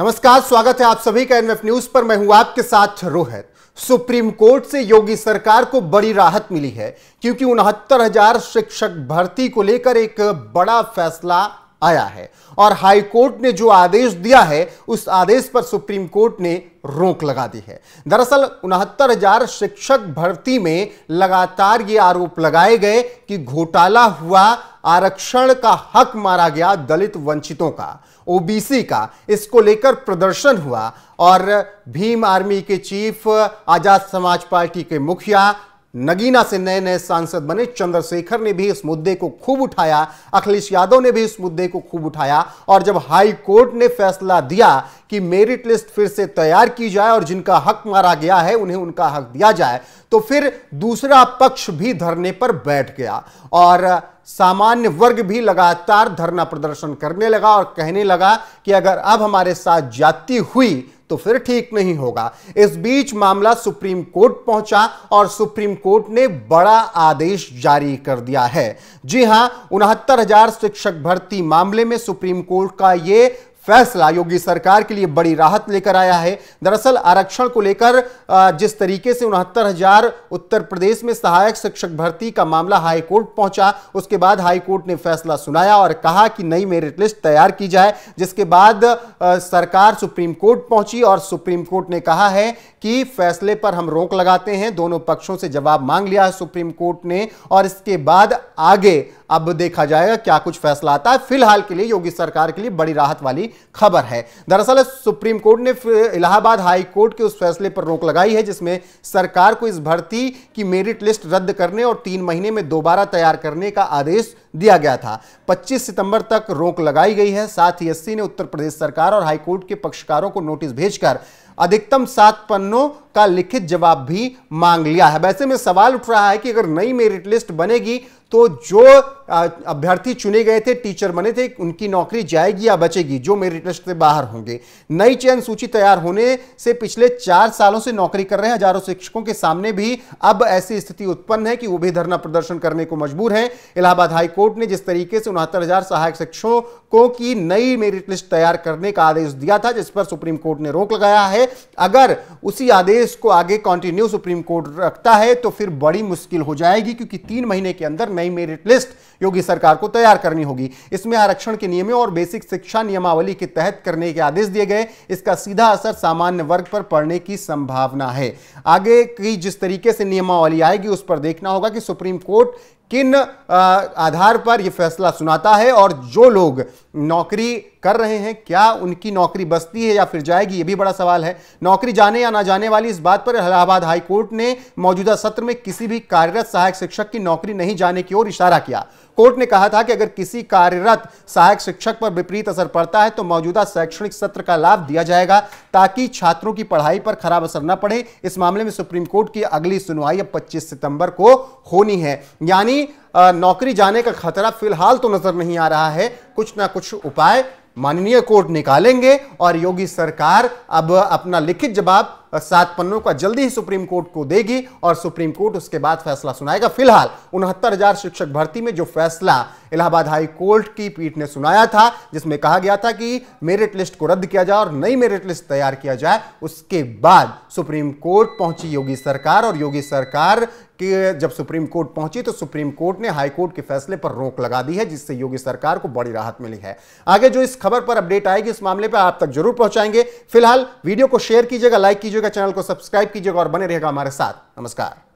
नमस्कार स्वागत है आप सभी का एनएफ न्यूज पर मैं हूं आपके साथ रोहित सुप्रीम कोर्ट से योगी सरकार को बड़ी राहत मिली है क्योंकि उनहत्तर हजार शिक्षक भर्ती को लेकर एक बड़ा फैसला आया है और हाई कोर्ट ने जो आदेश दिया है उस आदेश पर सुप्रीम कोर्ट ने रोक लगा दी है दरअसल उनहत्तर हजार शिक्षक भर्ती में लगातार ये आरोप लगाए गए कि घोटाला हुआ आरक्षण का हक मारा गया दलित वंचितों का ओबीसी का इसको लेकर प्रदर्शन हुआ और भीम आर्मी के चीफ आजाद समाज पार्टी के मुखिया नगीना से नए नए सांसद बने चंद्रशेखर ने भी इस मुद्दे को खूब उठाया अखिलेश यादव ने भी इस मुद्दे को खूब उठाया और जब हाई कोर्ट ने फैसला दिया कि मेरिट लिस्ट फिर से तैयार की जाए और जिनका हक मारा गया है उन्हें उनका हक दिया जाए तो फिर दूसरा पक्ष भी धरने पर बैठ गया और सामान्य वर्ग भी लगातार धरना प्रदर्शन करने लगा और कहने लगा कि अगर अब हमारे साथ जाति हुई तो फिर ठीक नहीं होगा इस बीच मामला सुप्रीम कोर्ट पहुंचा और सुप्रीम कोर्ट ने बड़ा आदेश जारी कर दिया है जी हां उनहत्तर हजार शिक्षक भर्ती मामले में सुप्रीम कोर्ट का यह फैसला योगी सरकार के लिए बड़ी राहत लेकर आया है दरअसल आरक्षण को लेकर जिस तरीके से उनहत्तर हजार उत्तर प्रदेश में सहायक शिक्षक भर्ती का मामला हाईकोर्ट पहुंचा उसके बाद हाईकोर्ट ने फैसला सुनाया और कहा कि नई मेरिट लिस्ट तैयार की जाए जिसके बाद सरकार सुप्रीम कोर्ट पहुंची और सुप्रीम कोर्ट ने कहा है कि फैसले पर हम रोक लगाते हैं दोनों पक्षों से जवाब मांग लिया है सुप्रीम कोर्ट ने और इसके बाद आगे अब देखा जाएगा क्या कुछ फैसला आता है फिलहाल के लिए योगी सरकार के लिए बड़ी राहत वाली खबर है दरअसल सुप्रीम कोर्ट ने इलाहाबाद हाई कोर्ट के उस फैसले पर रोक लगाई है जिसमें सरकार को इस भर्ती की मेरिट लिस्ट रद्द करने और तीन महीने में दोबारा तैयार करने का आदेश दिया गया था 25 सितंबर तक रोक लगाई गई है साथ ही एससी ने उत्तर प्रदेश सरकार और हाईकोर्ट के पक्षकारों को नोटिस भेजकर अधिकतम सात पन्नों का लिखित जवाब भी मांग लिया है वैसे में सवाल उठ रहा है कि अगर नई मेरिट लिस्ट बनेगी तो जो अभ्यर्थी चुने गए थे टीचर बने थे उनकी नौकरी जाएगी या बचेगी जो मेरिट लिस्ट से बाहर होंगे नई चयन सूची तैयार होने से पिछले चार सालों से नौकरी कर रहे हजारों शिक्षकों के सामने भी अब ऐसी स्थिति उत्पन्न है कि वो भी धरना प्रदर्शन करने को मजबूर हैं इलाहाबाद हाईकोर्ट ने जिस तरीके से उनहत्तर सहायक शिक्षकों की नई मेरिट लिस्ट तैयार करने का आदेश दिया था जिस पर सुप्रीम कोर्ट ने रोक लगाया है अगर उसी आदेश को आगे कंटिन्यू सुप्रीम कोर्ट रखता है तो फिर बड़ी मुश्किल हो जाएगी क्योंकि तीन महीने के अंदर नई मेरिट लिस्ट योगी सरकार को तैयार करनी होगी इसमें आरक्षण के नियमों और बेसिक शिक्षा नियमावली के तहत करने के आदेश दिए गए इसका सीधा असर सामान्य वर्ग पर पड़ने की संभावना है आगे की जिस तरीके से नियमावली आएगी उस पर देखना होगा कि सुप्रीम कोर्ट किन आधार पर यह फैसला सुनाता है और जो लोग नौकरी कर रहे हैं क्या उनकी नौकरी बसती है या फिर जाएगी ये भी बड़ा सवाल है नौकरी जाने या ना जाने वाली इस बात पर इलाहाबाद हाईकोर्ट ने मौजूदा सत्र में किसी भी कार्यरत सहायक शिक्षक की नौकरी नहीं जाने की ओर इशारा किया कोर्ट ने कहा था कि अगर किसी कार्यरत सहायक शिक्षक पर विपरीत असर पड़ता है तो मौजूदा शैक्षणिक सत्र का लाभ दिया जाएगा ताकि छात्रों की पढ़ाई पर खराब असर न पड़े इस मामले में सुप्रीम कोर्ट की अगली सुनवाई अब पच्चीस सितंबर को होनी है यानी कोई नौकरी जाने का खतरा फिलहाल तो नजर नहीं आ रहा है कुछ ना कुछ उपाय माननीय कोर्ट निकालेंगे और योगी सरकार अब अपना लिखित जवाब सात पन्नों का जल्दी ही सुप्रीम कोर्ट को देगी और सुप्रीम कोर्ट उसके बाद फैसला सुनाएगा फिलहाल उनहत्तर हजार शिक्षक भर्ती में जो फैसला इलाहाबाद हाई कोर्ट की पीठ ने सुनाया था जिसमें कहा गया था कि मेरिट लिस्ट को रद्द किया जाए और नई मेरिट लिस्ट तैयार किया जाए उसके बाद सुप्रीम कोर्ट पहुंची योगी सरकार और योगी सरकार कि जब सुप्रीम कोर्ट पहुंची तो सुप्रीम कोर्ट ने हाई कोर्ट के फैसले पर रोक लगा दी है जिससे योगी सरकार को बड़ी राहत मिली है आगे जो इस खबर पर अपडेट आएगी इस मामले पर आप तक जरूर पहुंचाएंगे फिलहाल वीडियो को शेयर कीजिएगा लाइक कीजिएगा कीजिएगा चैनल को सब्सक्राइब कीजिएगा और बने रहेगा हमारे साथ नमस्कार